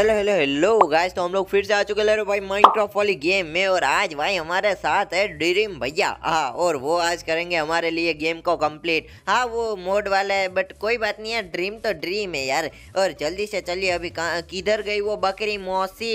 Hello hello hello guys तो हम लोग फिर से आ चुके हैं भाई माइनक्राफ्ट वाली गेम में और आज भाई हमारे साथ है ड्रीम भैया हाँ और वो आज करेंगे हमारे लिए गेम को कंप्लीट हाँ वो मोड वाला है बट कोई बात नहीं है ड्रीम तो ड्रीम है यार और जल्दी से चलिए अभी कहाँ किधर गई वो बकरी मौसी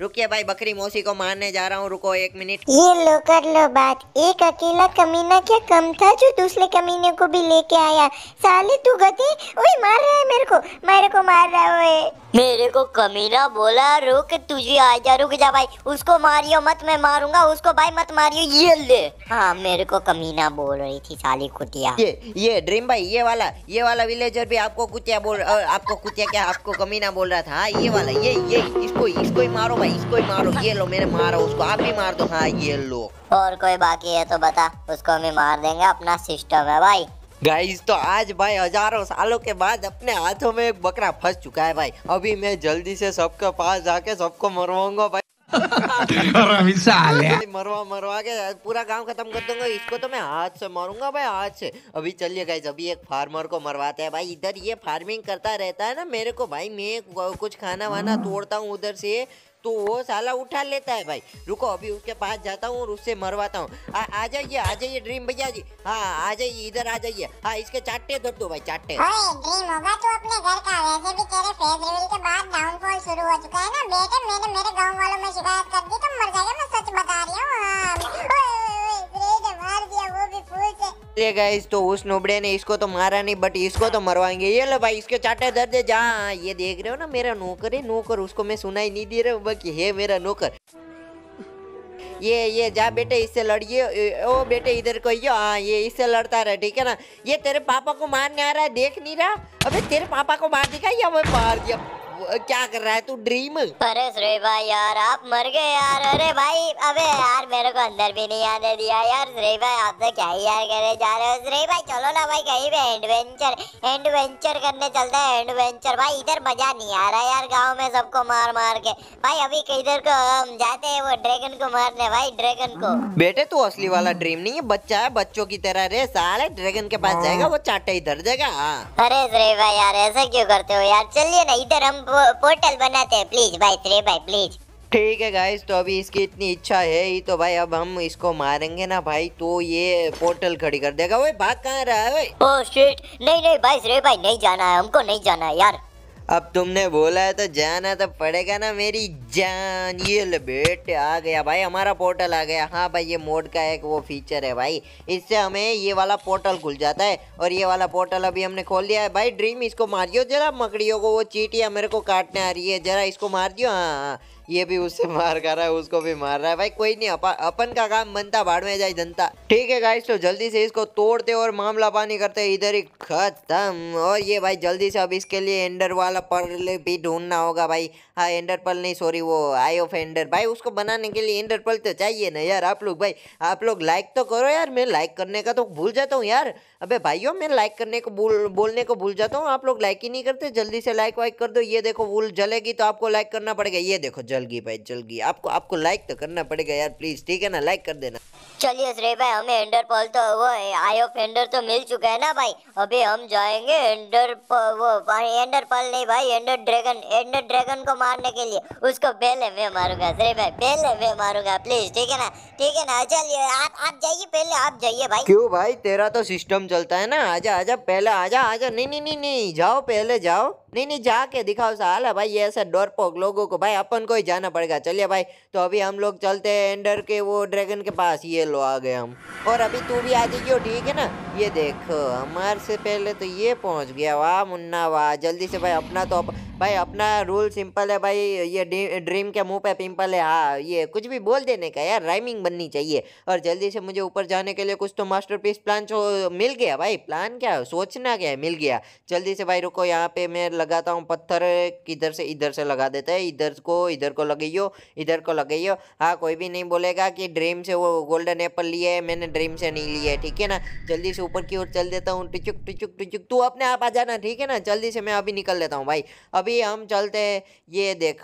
रुकिए भाई बकरी मौसी को मारने जा रहा हूँ रुको एक मिनट ये लो कर लो बात एक अकेला कमीना क्या कम था जो दूसरे कमीने को भी लेके आया साले तू गति मार रहा है मेरे को मेरे को मार रहा है मेरे को कमी मेरा बोला रुक तुझे आ जा रुक जा भाई उसको मारियो मत मैं मारूंगा उसको भाई मत मारियो ये ले हाँ मेरे को कमीना बोल रही थी साली कुतिया ये ये ड्रीम भाई ये वाला ये वाला विलेजर भी आपको कुतिया बोल आपको कुतिया क्या आपको कमीना बोल रहा था हाँ, ये वाला ये ये इसको इसको ही मारो भाई इसको ही मारो ये लो मेरे मारो उसको आप भी मार दो हाँ ये लो और कोई बाकी है तो बता उसको हमें मार देंगे अपना सिस्टम है भाई गाइस तो आज भाई हजारों सालों के बाद अपने हाथों में एक बकरा फंस चुका है भाई अभी मैं जल्दी से सबके पास जाके सबको मरवाऊंगा भाई मरवा मरवा के पूरा गांव खत्म कर दूंगा इसको तो मैं हाथ से मारूंगा भाई हाथ से अभी चलिए गाइज अभी एक फार्मर को मरवाते हैं भाई इधर ये फार्मिंग करता रहता है ना मेरे को भाई मैं कुछ खाना वाना हाँ। तोड़ता हूँ उधर से तो वो साला उठा लेता है भाई रुको अभी उसके पास जाता हूँ और उससे मरवाता हूँ आ जाइए आ जाइए ड्रीम भैया जी हाँ आ जाइए इधर आ जाइए हाँ इसके चाटे धर दो भाई चाटे ड्रीम होगा तू अपने घर का वैसे भी तेरे के बाद डाउनफॉल शुरू हो चुका है ना बेटे मैंने मेरे वालों में शिकायत कर दी मर जाएगा मैं सच बता रही हूँ चलिए तो उस नोबड़े ने इसको तो मारा नहीं बट इसको तो मरवाएंगे ये लो भाई इसके चाटे दर्द है जा ये देख रहे हो ना मेरा नौकर है नौकर उसको मैं सुनाई नहीं दे रहा हूँ बाकी है मेरा नौकर ये ये जा बेटे इससे लड़िए ओ बेटे इधर को ये हाँ ये इससे लड़ता रहा ठीक है ना ये तेरे पापा को मारने आ रहा है देख नहीं रहा अबे तेरे पापा को मार दिखा या वो मार दिया क्या कर रहा है तू ड्रीम अरे सुरेश भाई यार आप मर गए यार अरे भाई अबे यार मेरे को अंदर भी नहीं आने दिया यार सुरेश भाई आप तो क्या ही यार करे जा रहे हो सुरेश भाई चलो ना भाई कहीं पे एडवेंचर एडवेंचर करने चलते हैं एडवेंचर भाई इधर मजा नहीं आ रहा यार गाँव में सबको मार मार के भाई अभी इधर को हम जाते है वो ड्रैगन को मारने भाई ड्रैगन को बेटे तू असली वाला ड्रीम नहीं है बच्चा है बच्चों की तरह रे साले ड्रैगन के पास जाएगा हाँ। वो चाटे इधर जाएगा हाँ। अरे सुरेश भाई यार ऐसा क्यों करते हो यार चलिए ना इधर हम पोर्टल बनाते हैं प्लीज भाई त्रे भाई प्लीज ठीक है गाइस तो अभी इसकी इतनी इच्छा है ही तो भाई अब हम इसको मारेंगे ना भाई तो ये पोर्टल खड़ी कर देगा ओए भाग कहाँ रहा है ओए? ओ oh, शिट नहीं नहीं भाई श्रे भाई नहीं जाना है हमको नहीं जाना है यार अब तुमने बोला है तो जाना तो पड़ेगा ना मेरी जान ये बेटे आ गया भाई हमारा पोर्टल आ गया हाँ भाई ये मोड का एक वो फीचर है भाई इससे हमें ये वाला पोर्टल खुल जाता है और ये वाला पोर्टल अभी हमने खोल दिया है भाई ड्रीम इसको मारियो जरा मकड़ियों को वो चीटियाँ मेरे को काटने आ रही है जरा इसको मार दियो हाँ हाँ ये भी उससे मार कर रहा है उसको भी मार रहा है भाई कोई नहीं अपन का काम बनता भाड़ में जाए जनता ठीक है गाइस तो जल्दी से इसको तोड़ते और मामला पानी करते इधर ही खत्म और ये भाई जल्दी से अब इसके लिए एंडर वाला पर्ल भी ढूंढना होगा भाई हाँ एंडर पर्ल नहीं सॉरी वो आई ऑफ एंडर भाई उसको बनाने के लिए एंडर पर्ल तो चाहिए ना यार आप लोग भाई आप लोग लाइक तो करो यार मैं लाइक करने का तो भूल जाता हूँ यार अबे भाइयों मैं लाइक करने को बोल बोलने को भूल जाता हूँ आप लोग लाइक ही नहीं करते जल्दी से लाइक वाइक कर दो ये देखो वूल जलेगी तो आपको लाइक करना पड़ेगा ये देखो जल गई भाई जल गई आपको आपको लाइक तो करना पड़ेगा यार प्लीज़ ठीक है ना लाइक कर देना चलिए श्रे भाई हमें एंडर पॉल तो वो आई ऑफ एंडर तो मिल चुका है ना भाई अभी हम जाएंगे एंडर वो एंडर पॉल नहीं भाई एंडर ड्रैगन एंडर ड्रैगन को मारने के लिए उसको पहले मैं मारूंगा श्रे भाई पहले मैं मारूंगा प्लीज ठीक है ना ठीक है ना चलिए आप आप जाइए पहले आप जाइए भाई क्यों भाई तेरा तो सिस्टम चलता है ना आजा आजा पहले आजा आजा नहीं नहीं नहीं नहीं जाओ पहले जाओ नहीं नहीं जाके दिखाओ है भाई ऐसे डोरपोक लोगों को भाई अपन को ही जाना पड़ेगा चलिए भाई तो अभी हम लोग चलते हैं एंडर के वो ड्रैगन के पास ये लो आ गए हम और अभी तू भी आ जाइयो ठीक है ना ये देखो हमारे से पहले तो ये पहुंच गया वाह मुन्ना वाह जल्दी से भाई अपना तो अप... भाई अपना रूल सिंपल है भाई ये ड्रीम के मुंह पे पिंपल है हाँ ये कुछ भी बोल देने का यार राइमिंग बननी चाहिए और जल्दी से मुझे ऊपर जाने के लिए कुछ तो मास्टरपीस प्लान मिल गया भाई प्लान क्या सोचना क्या है मिल गया जल्दी से भाई रुको यहाँ पे मैं लगाता हूँ पत्थर किधर से इधर से लगा देते हैं इधर को इधर को लगाइयो इधर को लगाइयो हाँ कोई भी नहीं बोलेगा कि ड्रीम से वो गोल्डन एप्पल लिए है मैंने ड्रीम से नहीं लिया है ठीक है ना जल्दी से ऊपर की ओर चल देता हूँ टिचुक टिचुक टिचुक तू अपने आप आ जाना ठीक है ना जल्दी से मैं अभी निकल लेता हूँ भाई अभी हम चलते हैं ये देख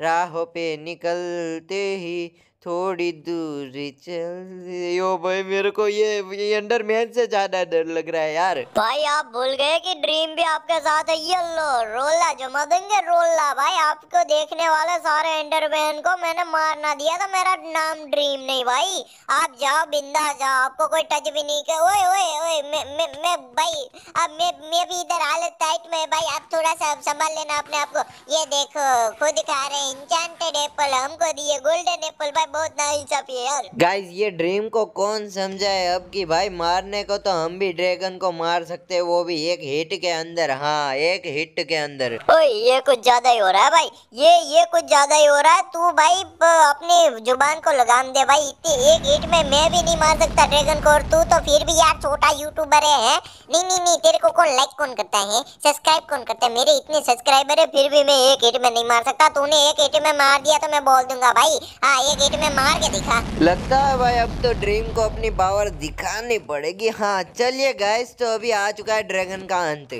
राह पे निकलते ही थोड़ी दूर चल यो भाई मेरे को ये ये अंडरमैन से ज्यादा डर लग रहा है यार भाई आप भूल गए कि ड्रीम भी आपके साथ है ये लो रोला जमा देंगे रोला भाई आपको देखने वाले सारे अंडरमैन को मैंने मारना दिया था मेरा नाम ड्रीम नहीं भाई आप जाओ बिंदा जाओ आपको कोई टच भी नहीं कर ओए ओए ओए मैं मैं मैं भाई अब मैं मैं भी इधर हालत टाइट में भाई आप थोड़ा सा संभाल लेना अपने आप को ये देखो खुद खा रहे इंचांटेड एप्पल हमको दिए गोल्डन एप्पल भाई बहुत नाइंसाफी है यार गाइस ये ड्रीम को कौन समझाए अब की भाई मारने को तो हम भी ड्रैगन को मार सकते हैं वो भी एक हिट के अंदर हाँ एक हिट के अंदर ओए ये कुछ ज्यादा ही हो रहा है भाई ये ये कुछ ज्यादा ही हो रहा है तू भाई अपनी जुबान को लगाम दे भाई इतनी एक हिट में मैं भी नहीं मार सकता ड्रैगन को और तू तो फिर भी यार छोटा यूट्यूबर है, है? नहीं नहीं नहीं तेरे को कौन लाइक कौन करता है सब्सक्राइब कौन करता है मेरे इतने सब्सक्राइबर है फिर भी मैं एक हिट में नहीं मार सकता तूने एक हिट में मार दिया तो मैं बोल दूंगा भाई हाँ एक हिट मैं मार के दिखा लगता है भाई अब तो ड्रीम को अपनी पावर दिखानी पड़ेगी हाँ चलिए गैस तो अभी आ चुका है ड्रैगन का अंत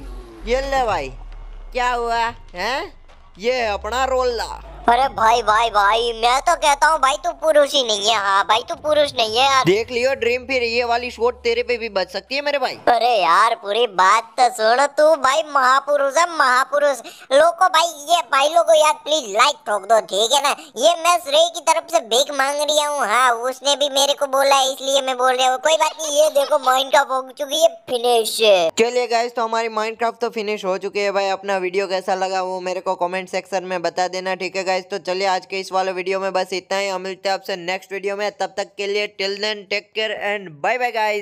ये ले भाई क्या हुआ है ये अपना रोल ला अरे भाई भाई भाई मैं तो कहता हूँ भाई तू पुरुष ही नहीं है हाँ भाई तू पुरुष नहीं है यार देख लियो ड्रीम फिर ये वाली शोट तेरे पे भी बच सकती है मेरे भाई अरे यार पूरी बात तो सुन तू भाई महापुरुष है महापुरुष लोगों भाई ये भाई लोगो यार प्लीज लाइक ठोक दो ठीक है ना ये मैं श्रेय की तरफ से भीख मांग रही हूँ हाँ उसने भी मेरे को बोला है इसलिए मैं बोल रहा हूँ कोई बात नहीं ये देखो माइंड का भोग चुकी है फिनिश चलिए गाइस तो हमारी माइंड तो फिनिश हो चुकी है भाई अपना वीडियो कैसा लगा वो मेरे को कॉमेंट सेक्शन में बता देना ठीक है गाइज तो चलिए आज के इस वाले वीडियो में बस इतना ही हम मिलते हैं आपसे नेक्स्ट वीडियो में तब तक के लिए till then take care and bye bye guys